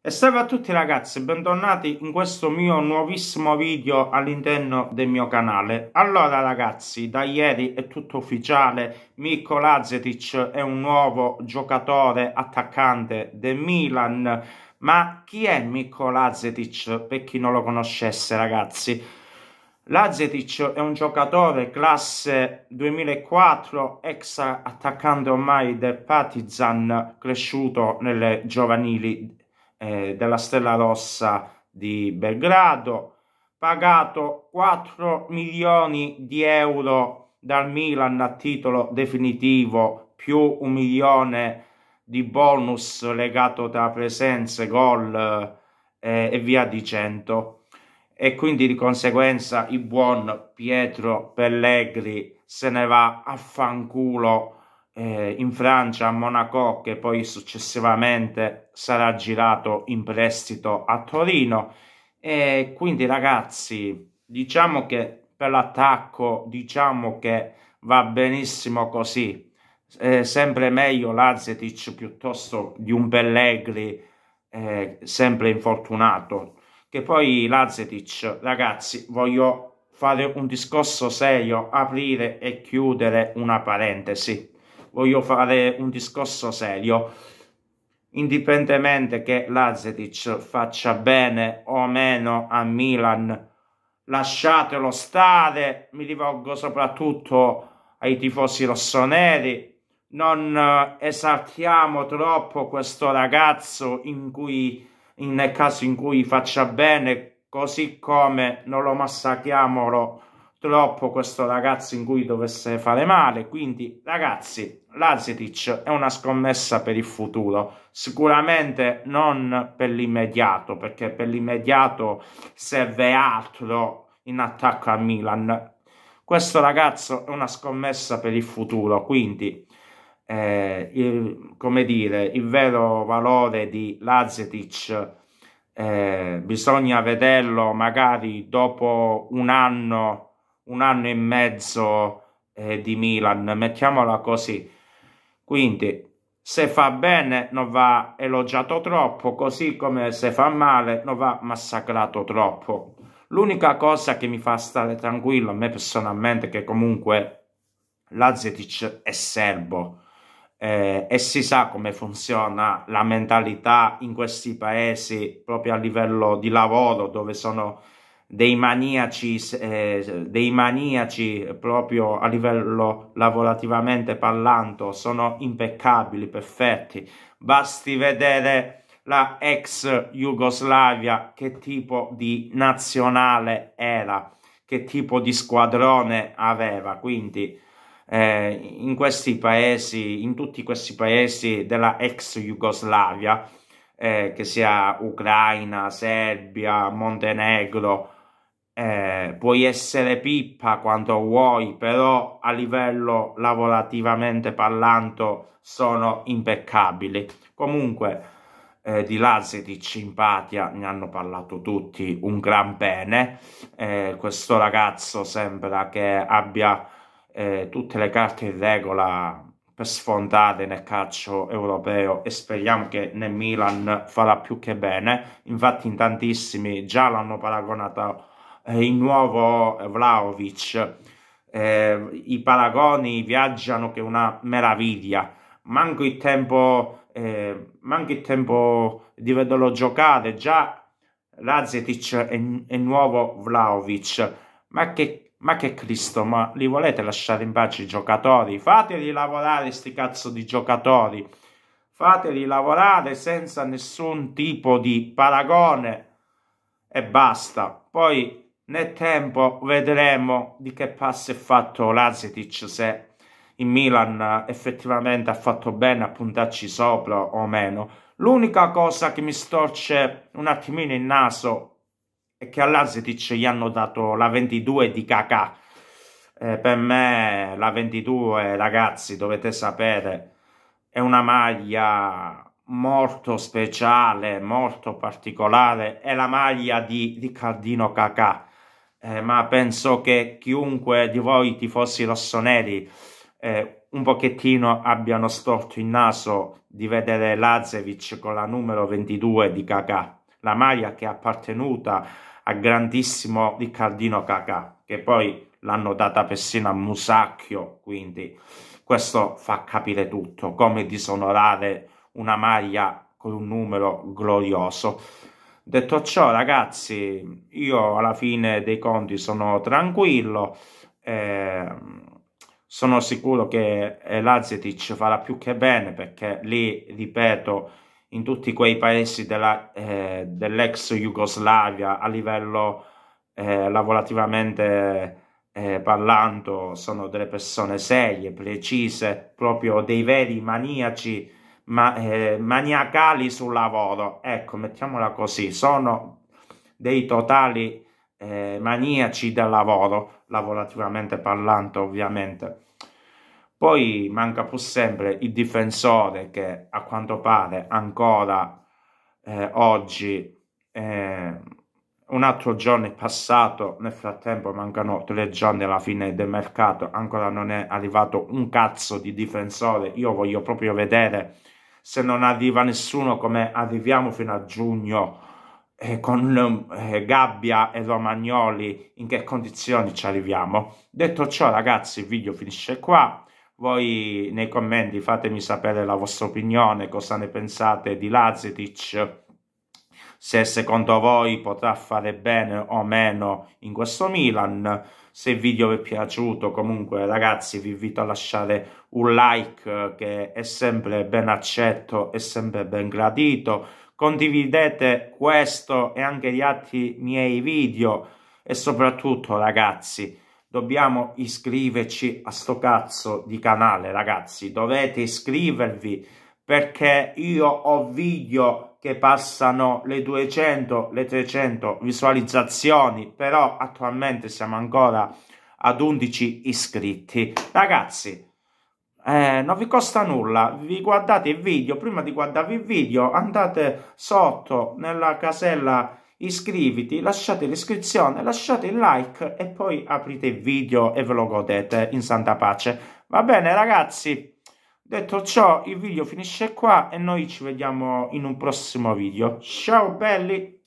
E salve a tutti ragazzi, bentornati in questo mio nuovissimo video all'interno del mio canale. Allora ragazzi, da ieri è tutto ufficiale, Mikko Lazetic è un nuovo giocatore attaccante del Milan. Ma chi è Mikko Lazetic per chi non lo conoscesse ragazzi? Lazetic è un giocatore classe 2004, ex attaccante ormai del Partizan, cresciuto nelle giovanili eh, della Stella Rossa di Belgrado, pagato 4 milioni di euro dal Milan a titolo definitivo più un milione di bonus legato tra presenze, gol eh, e via dicendo. E quindi di conseguenza il buon Pietro Pellegri se ne va a fanculo eh, in Francia a Monaco che poi successivamente sarà girato in prestito a Torino e quindi ragazzi diciamo che per l'attacco diciamo che va benissimo così eh, sempre meglio Lazetic piuttosto di un Pellegri eh, sempre infortunato che poi Lazetic ragazzi voglio fare un discorso serio aprire e chiudere una parentesi voglio fare un discorso serio. Indipendentemente che Lazetic faccia bene o meno a Milan, lasciatelo stare. Mi rivolgo soprattutto ai tifosi rossoneri. Non eh, esaltiamo troppo questo ragazzo in cui, nel caso in cui faccia bene, così come non lo massacriamolo troppo questo ragazzo in cui dovesse fare male. Quindi, ragazzi, Lazitic è una scommessa per il futuro, sicuramente non per l'immediato, perché per l'immediato serve altro in attacco a Milan. Questo ragazzo è una scommessa per il futuro, quindi eh, il, come dire, il vero valore di Lazetic eh, bisogna vederlo magari dopo un anno un anno e mezzo eh, di Milan, mettiamola così. Quindi se fa bene non va elogiato troppo, così come se fa male non va massacrato troppo. L'unica cosa che mi fa stare tranquillo a me personalmente è che comunque Lazetic è serbo eh, e si sa come funziona la mentalità in questi paesi proprio a livello di lavoro dove sono dei maniaci, eh, dei maniaci proprio a livello lavorativamente parlando sono impeccabili, perfetti. Basti vedere la ex Jugoslavia che tipo di nazionale era, che tipo di squadrone aveva. Quindi eh, in questi paesi, in tutti questi paesi della ex Jugoslavia, eh, che sia Ucraina, Serbia, Montenegro, eh, puoi essere pippa quanto vuoi, però a livello lavorativamente parlando sono impeccabili. Comunque eh, di Lazitic in patria ne hanno parlato tutti un gran bene. Eh, questo ragazzo sembra che abbia eh, tutte le carte in regola per sfondare nel calcio europeo e speriamo che nel Milan farà più che bene. Infatti in tantissimi già l'hanno paragonato eh, il nuovo Vlaovic. Eh, I paragoni viaggiano che una meraviglia. Manco il tempo, eh, manco il tempo di vederlo giocare. Già Razetic è, è nuovo Vlaovic. Ma che, ma che Cristo, ma li volete lasciare in pace i giocatori? Fateli lavorare sti cazzo di giocatori. Fateli lavorare senza nessun tipo di paragone e basta. Poi nel tempo vedremo di che passo è fatto Lazetic se il Milan effettivamente ha fatto bene a puntarci sopra o meno. L'unica cosa che mi storce un attimino il naso è che all'Azetic gli hanno dato la 22 di Kakà. Eh, per me la 22, ragazzi, dovete sapere, è una maglia molto speciale, molto particolare, è la maglia di Riccardino Kakà eh, ma penso che chiunque di voi tifosi rossoneri eh, un pochettino abbiano storto il naso di vedere Lazevic con la numero 22 di Kakà, la maglia che è appartenuta al grandissimo Riccardino Kakà, che poi l'hanno data persino a Musacchio, quindi questo fa capire tutto, come disonorare una maglia con un numero glorioso. Detto ciò, ragazzi, io alla fine dei conti sono tranquillo. Eh, sono sicuro che eh, Lazetic farà più che bene perché lì, ripeto, in tutti quei paesi eh, dell'ex dell Jugoslavia a livello eh, lavorativamente eh, parlando sono delle persone serie, precise, proprio dei veri maniaci ma, eh, maniacali sul lavoro. Ecco, mettiamola così, sono dei totali eh, maniaci del lavoro, lavorativamente parlando ovviamente. Poi manca pur sempre il difensore che a quanto pare ancora eh, oggi, eh, un altro giorno è passato, nel frattempo mancano tre giorni alla fine del mercato, ancora non è arrivato un cazzo di difensore, io voglio proprio vedere se non arriva nessuno come arriviamo fino a giugno eh, con eh, Gabbia e Romagnoli in che condizioni ci arriviamo detto ciò ragazzi il video finisce qua voi nei commenti fatemi sapere la vostra opinione cosa ne pensate di Lazetic se secondo voi potrà fare bene o meno in questo Milan. Se il video vi è piaciuto comunque ragazzi vi invito a lasciare un like che è sempre ben accetto e sempre ben gradito. Condividete questo e anche gli altri miei video e soprattutto ragazzi dobbiamo iscriverci a sto cazzo di canale ragazzi dovete iscrivervi perché io ho video che passano le 200, le 300 visualizzazioni, però attualmente siamo ancora ad 11 iscritti. Ragazzi, eh, non vi costa nulla, vi guardate il video, prima di guardarvi il video andate sotto nella casella iscriviti, lasciate l'iscrizione, lasciate il like e poi aprite il video e ve lo godete in santa pace. Va bene ragazzi? Detto ciò, il video finisce qua e noi ci vediamo in un prossimo video. Ciao belli!